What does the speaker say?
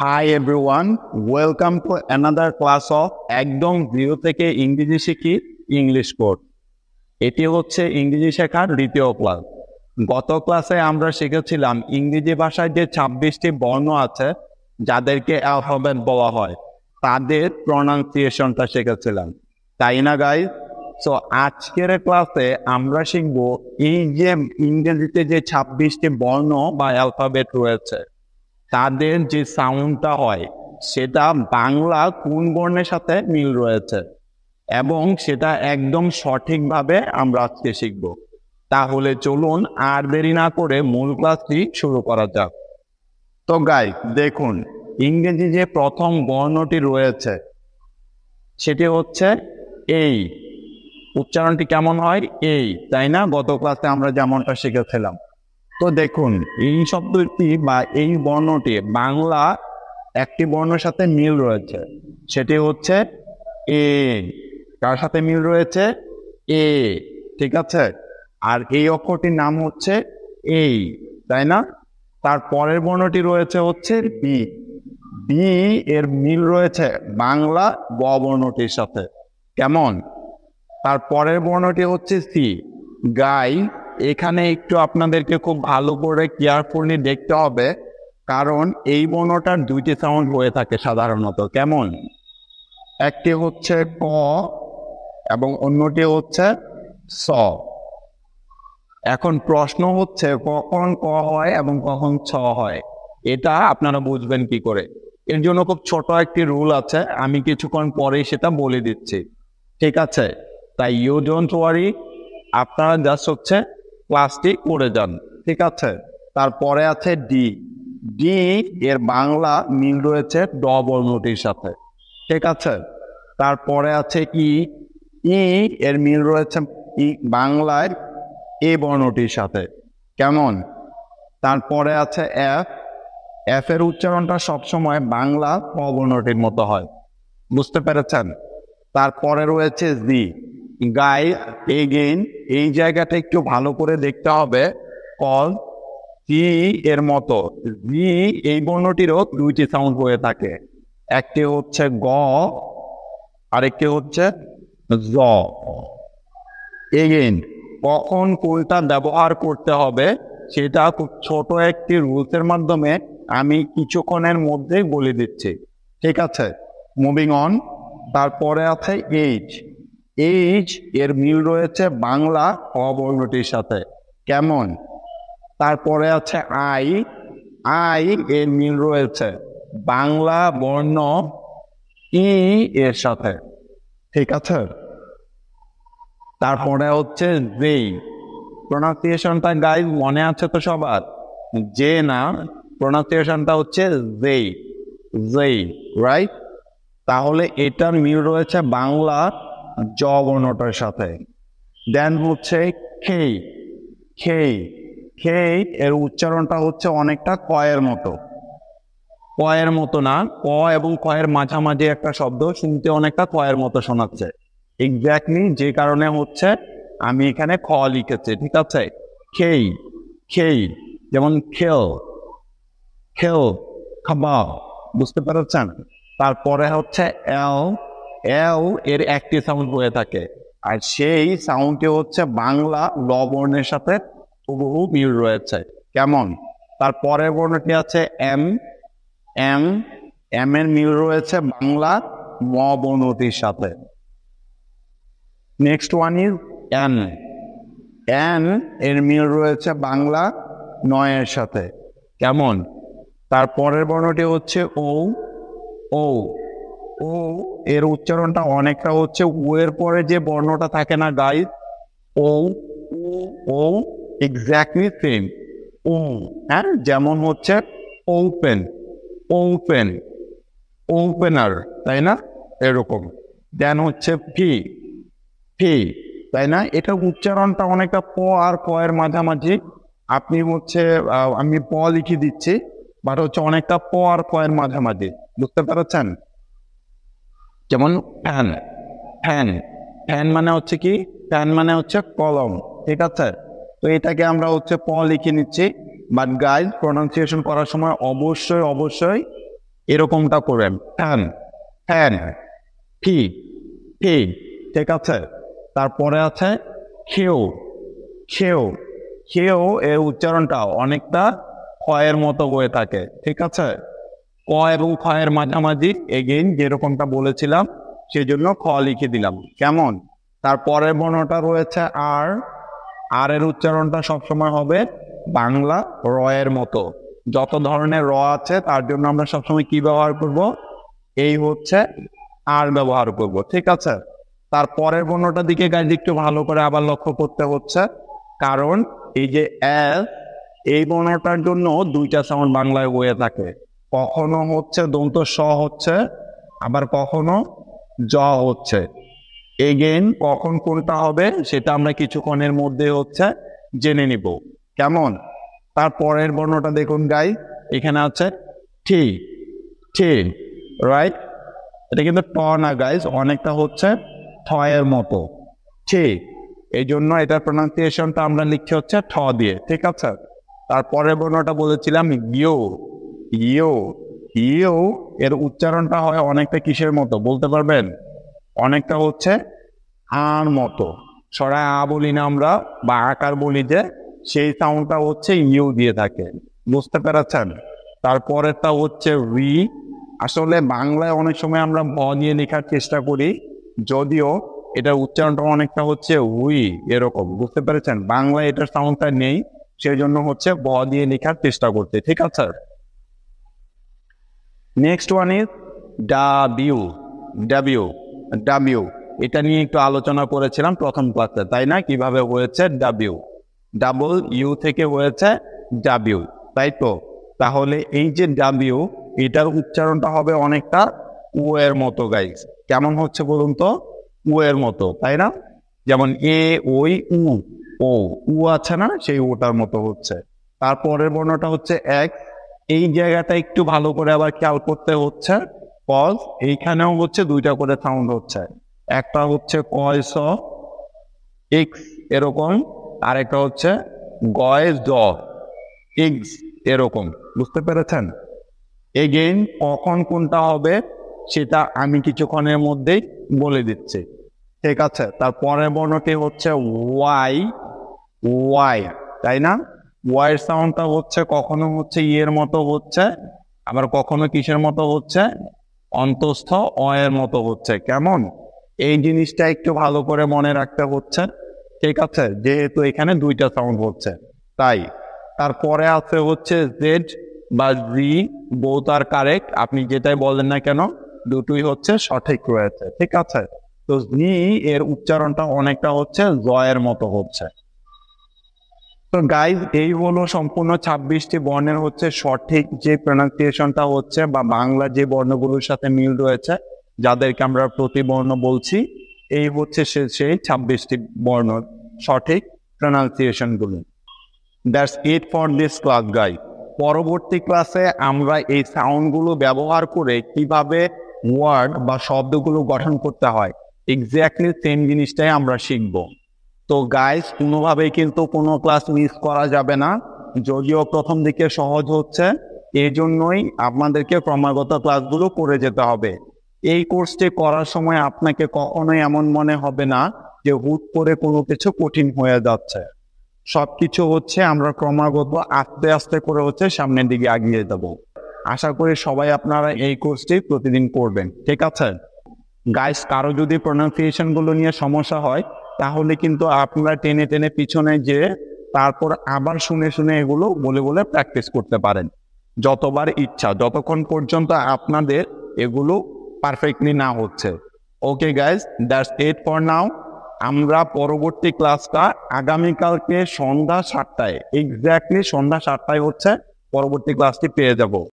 High everyone welcome to another class of একদম zero থেকে ইংরেজি শিখি ইংলিশ কোর্স এটি হচ্ছে ইংরেজি শেখার দ্বিতীয় ক্লাস গত ক্লাসে আমরা শিখেছিলাম ইংরেজি ভাষায় যে ছাব্বিশটি বর্ণ আছে যাদেরকে অ্যালফাবেট বলা হয় তাদের প্রনাউন্সিয়েশনটা শিখেছিলাম তাই না গাই সো আজকের ক্লাসে আমরা শিখব এই যে ইংরেজিতে যে ছাব্বিশটি বর্ণ বা অ্যালফাবেট রয়েছে তাদের যে সাউন্ডটা হয় সেটা বাংলা কোন বর্ণের সাথে মিল রয়েছে এবং সেটা একদম সঠিকভাবে আমরা আজকে শিখব তাহলে চলুন আর দেরি না করে মূল ক্লাসটি শুরু করা যাক তো গাই দেখুন ইংরেজি যে প্রথম বর্ণটি রয়েছে সেটি হচ্ছে এই উচ্চারণটি কেমন হয় এই তাই না গত ক্লাসে আমরা যেমনটা শিখেছিলাম তো দেখুন এই শব্দটি বা এই বর্ণটি বাংলা একটি বর্ণের সাথে মিল রয়েছে সেটি হচ্ছে এ কার সাথে মিল রয়েছে এ ঠিক আছে আর এই অক্ষরটির নাম হচ্ছে এই তাই না তার পরের বর্ণটি রয়েছে হচ্ছে বি বি এর মিল রয়েছে বাংলা ব বর্ণটির সাথে কেমন তার পরের বর্ণটি হচ্ছে সি গাই এখানে একটু আপনাদেরকে খুব ভালো করে কেয়ারফুলি দেখতে হবে কারণ এই বনটার দুইটি সাউন্ড হয়ে থাকে সাধারণত কেমন একটি হচ্ছে ক এবং অন্যটি হচ্ছে স এখন প্রশ্ন হচ্ছে কখন ক হয় এবং কখন ছ হয় এটা আপনারা বুঝবেন কি করে এর জন্য খুব ছোট একটি রুল আছে আমি কিছুক্ষণ পরেই সেটা বলে দিচ্ছি ঠিক আছে তাই ইউ ডোন্ট ওয়ারি আপনারা জাস্ট হচ্ছে ক্লাসটি করে যান ঠিক আছে তারপরে আছে ডি ডি এর বাংলা মিল রয়েছে ড বর্ণটির সাথে ঠিক আছে তারপরে আছে ই e. ই e এর মিল রয়েছে ই বাংলায় এ বর্ণটির সাথে কেমন তারপরে আছে এফ এফ এর উচ্চারণটা সবসময় বাংলা অবর্ণটির মতো হয় বুঝতে পেরেছেন তারপরে রয়েছে জি গাই এগেইন এই জায়গাটা একটু ভালো করে দেখতে হবে কল জি এর মতো জি এই বর্ণটিরও দুইটি সাউন্ড হয়ে থাকে একটি হচ্ছে গ আরেকটি হচ্ছে জ এগেইন কখন কোনটা ব্যবহার করতে হবে সেটা খুব ছোট একটি রুলসের মাধ্যমে আমি কিছুক্ষণের মধ্যে বলে দিচ্ছি ঠিক আছে মুভিং অন তারপরে আছে এইচ এইচ এর মিল রয়েছে বাংলা অবর্ণটির সাথে কেমন তারপরে আছে আই আই এর মিল রয়েছে বাংলা বর্ণ ই e এর সাথে ঠিক আছে তারপরে হচ্ছে জে প্রোনাউন্সিয়েশনটা গাই মনে আছে তো সবার যে না প্রোনাউন্সিয়েশনটা হচ্ছে জে জে রাইট তাহলে এটার মিল রয়েছে বাংলা জ সাথে দেন হচ্ছে খেই খেই খেই এর উচ্চারণটা হচ্ছে অনেকটা কয়ের মতো কয়ের মতো না ক এবং কয়ের মাঝামাঝি একটা শব্দ শুনতে অনেকটা কয়ের মতো শোনাচ্ছে এক্স্যাক্টলি যে কারণে হচ্ছে আমি এখানে খ লিখেছি ঠিক আছে খেই খেই যেমন খেল খেল খাবা বুঝতে পেরেছেন তারপরে হচ্ছে এল এও এর একটি সাউন্ড হয়ে থাকে আর সেই সাউন্ডটি হচ্ছে বাংলা ল বর্ণের সাথে হুবহু মিল রয়েছে কেমন তার পরের বর্ণটি আছে এম এম এম এর মিল রয়েছে বাংলা ম বর্ণটির সাথে next one is N N এর মিল রয়েছে বাংলা নয়ের সাথে কেমন তার পরের বর্ণটি হচ্ছে ও ও ও এর উচ্চারণটা অনেকটা হচ্ছে ও এর পরে যে বর্ণটা থাকে না guys O O exactly same O হ্যাঁ যেমন হচ্ছে ওপেন ওপেন ওপেনার তাই না এরকম দেন হচ্ছে ফি ফি তাই না এটা উচ্চারণটা অনেকটা প আর ক এর মাঝামাঝি আপনি হচ্ছে আমি প লিখে দিচ্ছি বাট হচ্ছে অনেকটা প আর ক এর মাঝামাঝি বুঝতে পারছেন যেমন ফ্যান ফ্যান ফ্যান মানে হচ্ছে কি ফ্যান মানে হচ্ছে কলম ঠিক আছে তো এটাকে আমরা হচ্ছে প লিখে নিচ্ছি বাট গাইড প্রনাউন্সিয়েশন করার সময় অবশ্যই অবশ্যই এরকমটা করবেন ফ্যান ফ্যান ফি ফি ঠিক আছে তারপরে আছে খেও খেও খেও এ উচ্চারণটা অনেকটা ক্ষয়ের মতো হয়ে থাকে ঠিক আছে ক এবং খ এর মাঝামাঝি এগেইন যেরকমটা বলেছিলাম সেই জন্য খ লিখে দিলাম কেমন তারপরের বর্ণটা রয়েছে আর আর এর উচ্চারণটা সবসময় হবে বাংলা র এর মতো যত ধরনের র আছে তার জন্য আমরা সবসময় কি ব্যবহার করব এই হচ্ছে আর ব্যবহার করব ঠিক আছে তার পরের বর্ণটার দিকে গাইজ একটু ভালো করে আবার লক্ষ্য করতে হচ্ছে কারণ এই যে এ এই বর্ণটার জন্য দুইটা সাউন্ড বাংলায় হয়ে থাকে কখনো হচ্ছে দন্ত স হচ্ছে আবার কখনো জ হচ্ছে এগেন কখন কোনটা হবে সেটা আমরা কিছুক্ষণের মধ্যে হচ্ছে জেনে নিব কেমন তার পরের বর্ণটা দেখুন গাই এখানে আছে ঠি ঠি রাইট এটা কিন্তু ট না গাইজ অনেকটা হচ্ছে থয়ের মতো ঠি এই জন্য এটার প্রোনাউন্সিয়েশনটা আমরা লিখছি হচ্ছে ঠ দিয়ে ঠিক আছে তারপরের বর্ণটা বলেছিলাম গিও ইউ ইউ এর উচ্চারণটা হয় অনেকটা কিসের মতো বলতে পারবেন অনেকটা হচ্ছে আর মতো সরাই আ বলি না আমরা বা আকার বলি যে সেই সাউন্ডটা হচ্ছে ইউ দিয়ে থাকে বুঝতে পেরেছেন তারপরেরটা হচ্ছে রি আসলে বাংলায় অনেক সময় আমরা ব নিয়ে লেখার চেষ্টা করি যদিও এটার উচ্চারণটা অনেকটা হচ্ছে উই এরকম বুঝতে পেরেছেন বাংলায় এটার সাউন্ডটা নেই সেই জন্য হচ্ছে ব দিয়ে লেখার চেষ্টা করতে ঠিক আছে next one is W W W এটা নিয়ে একটু আলোচনা করেছিলাম প্রথম ক্লাসে তাই না কিভাবে হয়েছে ডাবিউ ডাবল ইউ থেকে হয়েছে ডাবিউ তাই তো তাহলে এই যে ডাবিউ এটার উচ্চারণটা হবে অনেকটা ও এর মতো গাইজ কেমন হচ্ছে বলুন তো ও এর মতো তাই না যেমন এ ওই উ ও উ আছে না সেই ওটার মতো হচ্ছে তারপরের বর্ণটা হচ্ছে এক এই জায়গাটা একটু ভালো করে আবার খেয়াল করতে হচ্ছে কজ এইখানেও হচ্ছে দুইটা করে সাউন্ড হচ্ছে একটা হচ্ছে কয়স এক্স এরকম আর একটা হচ্ছে গয়েস ড এক্স এরকম বুঝতে পেরেছেন এগেইন কখন কোনটা হবে সেটা আমি কিছুক্ষণের মধ্যেই বলে দিচ্ছি ঠিক আছে তার পরের বর্ণটি হচ্ছে ওয়াই ওয়াই তাই না ওয়াইয়ের সাউন্ডটা হচ্ছে কখনো হচ্ছে ইয়ের মতো হচ্ছে আবার কখনো কিসের মতো হচ্ছে অন্তঃস্থ অয়ের মতো হচ্ছে কেমন এই জিনিসটা একটু ভালো করে মনে রাখতে হচ্ছে ঠিক আছে যেহেতু এখানে দুইটা সাউন্ড হচ্ছে তাই তারপরে আছে হচ্ছে জেড বা জি বোথ আর কারেক্ট আপনি যেটাই বলেন না কেন দুটোই হচ্ছে সঠিক রয়েছে ঠিক আছে তো জি এর উচ্চারণটা অনেকটা হচ্ছে জয়ের মতো হচ্ছে তো গাইজ এই হলো সম্পূর্ণ ছাব্বিশটি বর্ণের হচ্ছে সঠিক যে প্রোনাউন্সিয়েশনটা হচ্ছে বা বাংলা যে বর্ণগুলোর সাথে মিল রয়েছে যাদেরকে আমরা প্রতিবর্ণ বলছি এই হচ্ছে সে সেই ছাব্বিশটি বর্ণ সঠিক প্রোনাউন্সিয়েশনগুলো that's it for this class guy পরবর্তী ক্লাসে আমরা এই সাউন্ডগুলো ব্যবহার করে কিভাবে ওয়ার্ড বা শব্দগুলো গঠন করতে হয় এক্স্যাক্টলি সেম জিনিসটাই আমরা শিখবো তো গাইস কোনোভাবেই কিন্তু কোনো ক্লাস মিস করা যাবে না যদিও প্রথম দিকে সহজ হচ্ছে এই জন্যই আপনাদেরকে ক্রমাগত ক্লাসগুলো করে যেতে হবে এই কোর্সটি করার সময় আপনাকে কখনোই এমন মনে হবে না যে হুট করে কোনো কিছু কঠিন হয়ে যাচ্ছে সব কিছু হচ্ছে আমরা ক্রমাগত আস্তে আস্তে করে হচ্ছে সামনের দিকে এগিয়ে দেব আশা করি সবাই আপনারা এই কোর্সটি প্রতিদিন করবেন ঠিক আছে গাইস কারো যদি প্রোনাউন্সিয়েশনগুলো নিয়ে সমস্যা হয় তাহলে কিন্তু আপনারা টেনে টেনে পিছনে যে তারপর আবার শুনে শুনে এগুলো বলে বলে প্র্যাকটিস করতে পারেন যতবার ইচ্ছা যতক্ষণ পর্যন্ত আপনাদের এগুলো পারফেক্টলি না হচ্ছে okay guys that's it for now আমরা পরবর্তী ক্লাসটা আগামীকালকে সন্ধ্যা সাতটায় এক্স্যাক্টলি সন্ধ্যা সাতটায় হচ্ছে পরবর্তী ক্লাসটি পেয়ে যাব